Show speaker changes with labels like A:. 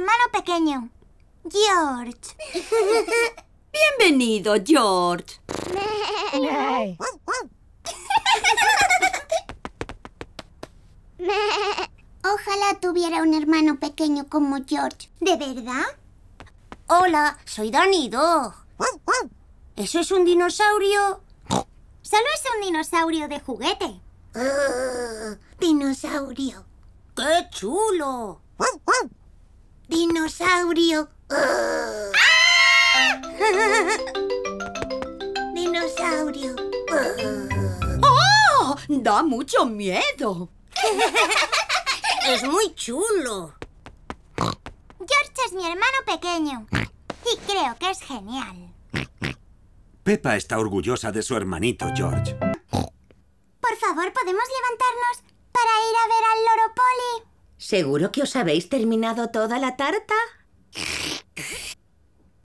A: hermano pequeño, George.
B: Bienvenido, George.
A: Ojalá tuviera un hermano pequeño como George. ¿De verdad? Hola, soy Danny ¿Eso es un dinosaurio? Solo es un dinosaurio de juguete. dinosaurio. ¡Qué chulo! Dinosaurio. ¡Ah! Dinosaurio. ¡Oh! Da mucho miedo. es muy
C: chulo.
A: George es mi hermano pequeño. Y creo que es genial.
C: Pepa está orgullosa de su hermanito George.
A: Por favor, ¿podemos levantarnos para ir a ver al loro ¿Seguro que os habéis terminado toda la tarta?